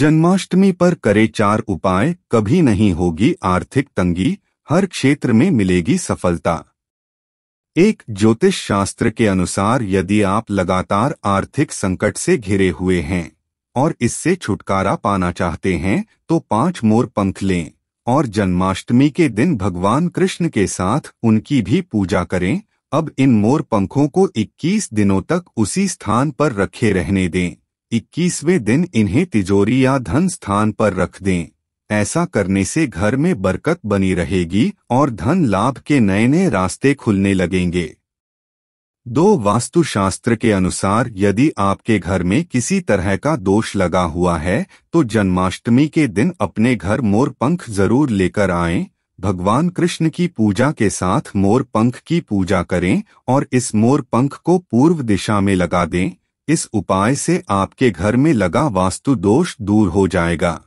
जन्माष्टमी पर करे चार उपाय कभी नहीं होगी आर्थिक तंगी हर क्षेत्र में मिलेगी सफलता एक ज्योतिष शास्त्र के अनुसार यदि आप लगातार आर्थिक संकट से घिरे हुए हैं और इससे छुटकारा पाना चाहते हैं तो पांच मोर पंख लें और जन्माष्टमी के दिन भगवान कृष्ण के साथ उनकी भी पूजा करें अब इन मोर पंखों को 21 दिनों तक उसी स्थान पर रखे रहने दें इक्कीसवें दिन इन्हें तिजोरी या धन स्थान पर रख दें ऐसा करने से घर में बरकत बनी रहेगी और धन लाभ के नए नए रास्ते खुलने लगेंगे दो वास्तुशास्त्र के अनुसार यदि आपके घर में किसी तरह का दोष लगा हुआ है तो जन्माष्टमी के दिन अपने घर मोर पंख जरूर लेकर आएं, भगवान कृष्ण की पूजा के साथ मोर पंख की पूजा करें और इस मोर पंख को पूर्व दिशा में लगा दें इस उपाय से आपके घर में लगा वास्तु दोष दूर हो जाएगा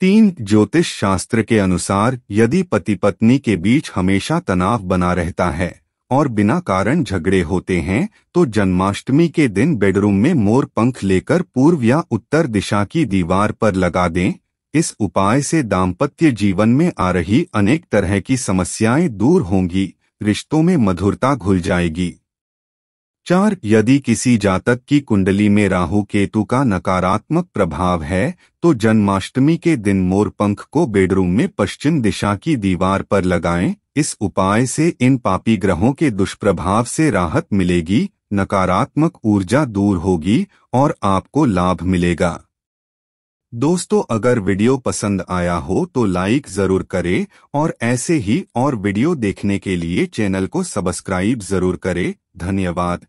तीन ज्योतिष शास्त्र के अनुसार यदि पति पत्नी के बीच हमेशा तनाव बना रहता है और बिना कारण झगड़े होते हैं तो जन्माष्टमी के दिन बेडरूम में मोर पंख लेकर पूर्व या उत्तर दिशा की दीवार पर लगा दें इस उपाय से दाम्पत्य जीवन में आ रही अनेक तरह की समस्याएं दूर होंगी रिश्तों में मधुरता घुल जाएगी चार यदि किसी जातक की कुंडली में राहु केतु का नकारात्मक प्रभाव है तो जन्माष्टमी के दिन मोर पंख को बेडरूम में पश्चिम दिशा की दीवार पर लगाएं। इस उपाय से इन पापी ग्रहों के दुष्प्रभाव से राहत मिलेगी नकारात्मक ऊर्जा दूर होगी और आपको लाभ मिलेगा दोस्तों अगर वीडियो पसंद आया हो तो लाइक जरूर करें और ऐसे ही और वीडियो देखने के लिए चैनल को सब्सक्राइब जरूर करें धन्यवाद